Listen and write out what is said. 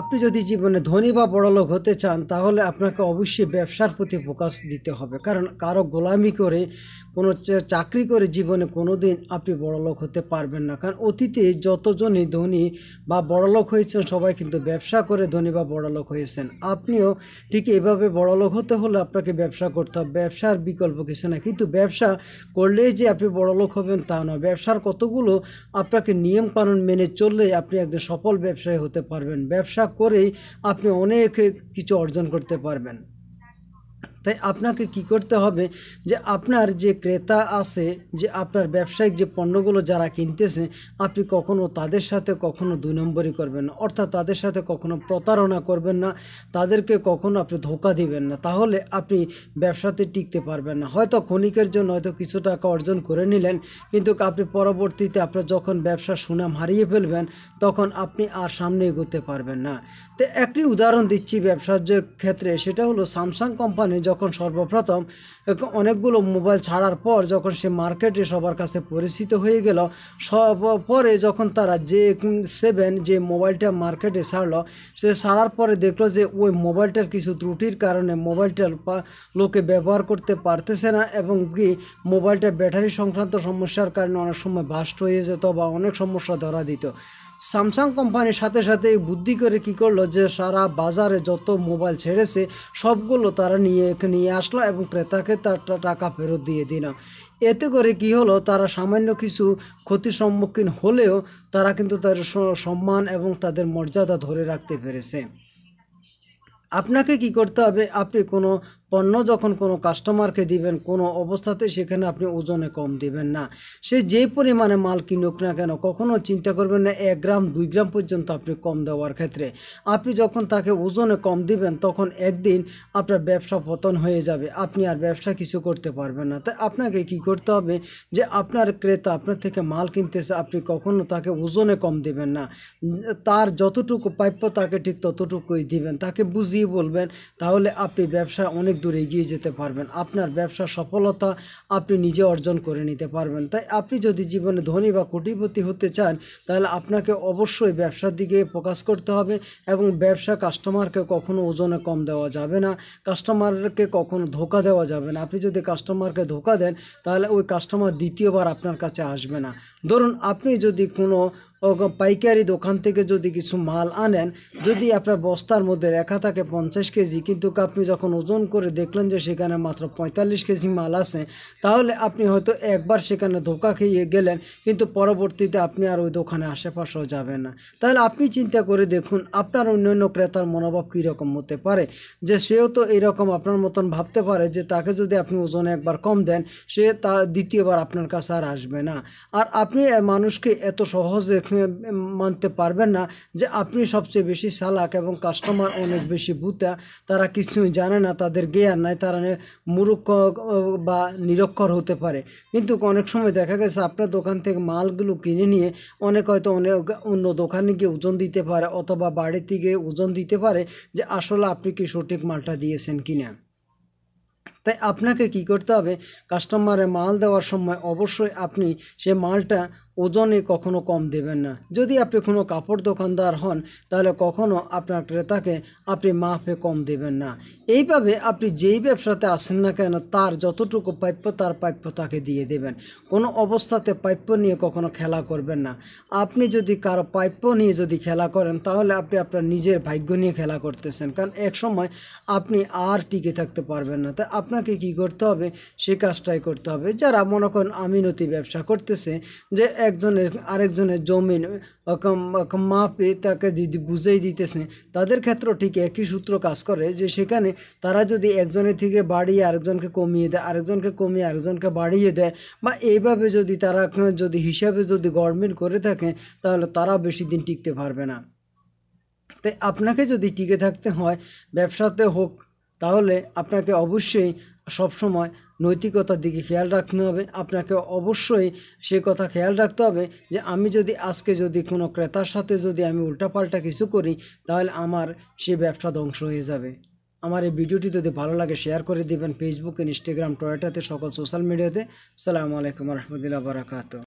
আপনি যদি জীবনে ধনী বা বড়লোক হতে চান তাহলে আপনাকে অবশ্যই ব্যবসার প্রতি ফোকাস দিতে হবে কারণ কারো গোলামি করে কোনো চাকরি করে জীবনে কোনো দিন আপনি বড়লোক হতে পারবেন না কারণ অতীতে যতজনই ধনী বা বড়লোক হয়েছেন সবাই কিন্তু ব্যবসা করে ধনী বা বড়লোক হয়েছেন আপনিও ঠিক এভাবে বড়লোক হতে হলে আপনাকে ব্যবসা করতে হবে ব্যবসার বিকল্প কিছু না কিন্তু ব্যবসা করলেই যে আপনি বড়লোক হবেন তা নয় ব্যবসার কতগুলো আপনাকে নিয়মকানুন মেনে চললেই আপনি একজন সফল ব্যবসায়ী হতে পারবেন ব্যবসা করেই আপনি অনেক কিছু অর্জন করতে পারবেন তাই আপনাকে কি করতে হবে যে আপনার যে ক্রেতা আছে যে আপনার ব্যবসায়িক যে পণ্যগুলো যারা কিনতেছে আপনি কখনো তাদের সাথে কখনো দুই নম্বরই করবেন না অর্থাৎ তাদের সাথে কখনো প্রতারণা করবেন না তাদেরকে কখনো আপনি ধোকা দিবেন না তাহলে আপনি ব্যবসাতে টিকতে পারবেন না হয়তো ক্ষণিকের জন্য হয়তো কিছু টাকা অর্জন করে নিলেন কিন্তু আপনি পরবর্তীতে আপনার যখন ব্যবসা সুনাম হারিয়ে ফেলবেন তখন আপনি আর সামনে এগোতে পারবেন না তো একটি উদাহরণ দিচ্ছি ব্যবসার ক্ষেত্রে সেটা হলো স্যামসাং কোম্পানি যখন যখন সর্বপ্রথম অনেকগুলো মোবাইল ছাড়ার পর যখন সে মার্কেটে সবার কাছে পরিচিত হয়ে গেল সব পরে যখন তারা যে সেভেন যে মোবাইলটা মার্কেটে ছাড়লো সে ছাড়ার পরে দেখলো যে ওই মোবাইলটার কিছু ত্রুটির কারণে মোবাইলটার লোকে ব্যবহার করতে পারতেছে না এবং কি মোবাইলটা ব্যাটারি সংক্রান্ত সমস্যার কারণে অনেক সময় ভাস্ট হয়ে যেত বা অনেক সমস্যা ধরা দিত স্যামসাং কোম্পানির সাথে সাথে বুদ্ধি করে কি করলো যে সারা বাজারে যত মোবাইল ছেড়েছে সবগুলো তারা নিয়ে নিয়ে আসলো এবং ক্রেতাকে তার টাকা ফেরত দিয়ে দিল এতে করে কি হলো তারা সামান্য কিছু ক্ষতির সম্মুখীন হলেও তারা কিন্তু তাদের সম্মান এবং তাদের মর্যাদা ধরে রাখতে পেরেছে আপনাকে কি করতে হবে আপনি কোনো পণ্য যখন কোনো কাস্টমারকে দিবেন কোনো অবস্থাতে সেখানে আপনি ওজনে কম দিবেন না সে যে পরিমাণে মাল কিনুক না কেন কখনো চিন্তা করবেন না এক গ্রাম দুই গ্রাম পর্যন্ত আপনি কম দেওয়ার ক্ষেত্রে আপনি যখন তাকে ওজনে কম দিবেন তখন একদিন আপনার ব্যবসা পতন হয়ে যাবে আপনি আর ব্যবসা কিছু করতে পারবেন না তাই আপনাকে কি করতে হবে যে আপনার ক্রেতা আপনার থেকে মাল কিনতেছে আপনি কখনো তাকে ওজনে কম দেবেন না তার যতটুকু প্রাপ্য তাকে ঠিক ততটুকুই দিবেন তাকে বুঝিয়ে বলবেন তাহলে আপনি ব্যবসা অনেক অনেক দূর এগিয়ে যেতে পারবেন আপনার ব্যবসা সফলতা আপনি নিজে অর্জন করে নিতে পারবেন তাই আপনি যদি জীবনে ধনী বা কোটিপতি হতে চান তাহলে আপনাকে অবশ্যই ব্যবসার দিকে ফোকাস করতে হবে এবং ব্যবসা কাস্টমারকে কখনো ওজনে কম দেওয়া যাবে না কাস্টমারকে কখনো ধোকা দেওয়া যাবে না আপনি যদি কাস্টমারকে ধোকা দেন তাহলে ওই কাস্টমার দ্বিতীয়বার আপনার কাছে আসবে না ধরুন আপনি যদি কোনো পাইকারি দোকান থেকে যদি কিছু মাল আনেন যদি আপনার বস্তার মধ্যে রেখা থাকে পঞ্চাশ কেজি কিন্তু আপনি যখন ওজন করে দেখলেন যে সেখানে মাত্র পঁয়তাল্লিশ কেজি মাল আছে তাহলে আপনি হয়তো একবার সেখানে ধোকা খেয়ে গেলেন কিন্তু পরবর্তীতে আপনি আর ওই দোকানে আশেপাশেও যাবেন না তাহলে আপনি চিন্তা করে দেখুন আপনার অন্যান্য ক্রেতার মনোভাব কীরকম হতে পারে যে সেও তো এরকম আপনার মতন ভাবতে পারে যে তাকে যদি আপনি ওজনে একবার কম দেন সে তা দ্বিতীয়বার আপনার কাছে আর আসবে না আর আপনি মানুষকে এত সহজে মানতে পারবেন না যে আপনি সবচেয়ে বেশি সালাক এবং কাস্টমার অনেক বেশি ভূতা তারা কিছুই জানে না তাদের জ্ঞান নাই তারা মুরুক্ষ বা নিরক্ষর হতে পারে কিন্তু অনেক সময় দেখা গেছে আপনার দোকান থেকে মালগুলো কিনে নিয়ে অনেক হয়তো অনেক অন্য দোকানে গিয়ে ওজন দিতে পারে অথবা বাড়িতে গিয়ে ওজন দিতে পারে যে আসলে আপনি কি সঠিক মালটা দিয়েছেন কিনা তাই আপনাকে কি করতে হবে কাস্টমারে মাল দেওয়ার সময় অবশ্যই আপনি সে মালটা ওজনে কখনো কম দেবেন না যদি আপনি কোনো কাপড় দোকানদার হন তাহলে কখনো আপনার ক্রেতাকে আপনি মাফে কম দেবেন না এইভাবে আপনি যেই ব্যবসাতে আসেন না কেন তার যতটুকু প্রাপ্য তার প্রাপ্য তাকে দিয়ে দেবেন কোনো অবস্থাতে প্রাপ্য নিয়ে কখনো খেলা করবেন না আপনি যদি কারো প্রাপ্য নিয়ে যদি খেলা করেন তাহলে আপনি আপনার নিজের ভাগ্য নিয়ে খেলা করতেছেন কারণ এক সময় আপনি আর টিকে থাকতে পারবেন না তাই আপনাকে কি করতে হবে সে কাজটাই করতে হবে যারা মনে করেন আমিনতি ব্যবসা করতেছে যে একজনের আরেকজনের জমিন মাপে তাকে যদি বুঝেই দিতেছে তাদের ক্ষেত্রে ঠিক একই সূত্র কাজ করে যে সেখানে তারা যদি একজনের থেকে বাড়িয়ে আরেকজনকে কমিয়ে দেয় আরেকজনকে কমিয়ে আরেকজনকে বাড়িয়ে দেয় বা এইভাবে যদি তারা যদি হিসাবে যদি গভর্নমেন্ট করে থাকে তাহলে তারা বেশি দিন টিকতে পারবে না তাই আপনাকে যদি টিকে থাকতে হয় ব্যবসাতে হোক তাহলে আপনাকে অবশ্যই সবসময় নৈতিকতার দিকে খেয়াল রাখতে হবে আপনাকে অবশ্যই সে কথা খেয়াল রাখতে হবে যে আমি যদি আজকে যদি কোনো ক্রেতার সাথে যদি আমি উল্টাপাল্টা কিছু করি তাহলে আমার সে ব্যবসা ধ্বংস হয়ে যাবে আমার এই ভিডিওটি যদি ভালো লাগে শেয়ার করে দিবেন ফেসবুক ইনস্টাগ্রাম টুইটারতে সকল সোশ্যাল মিডিয়াতে সালামু আলাইকুম রহমতুল্লাহ বারাকাত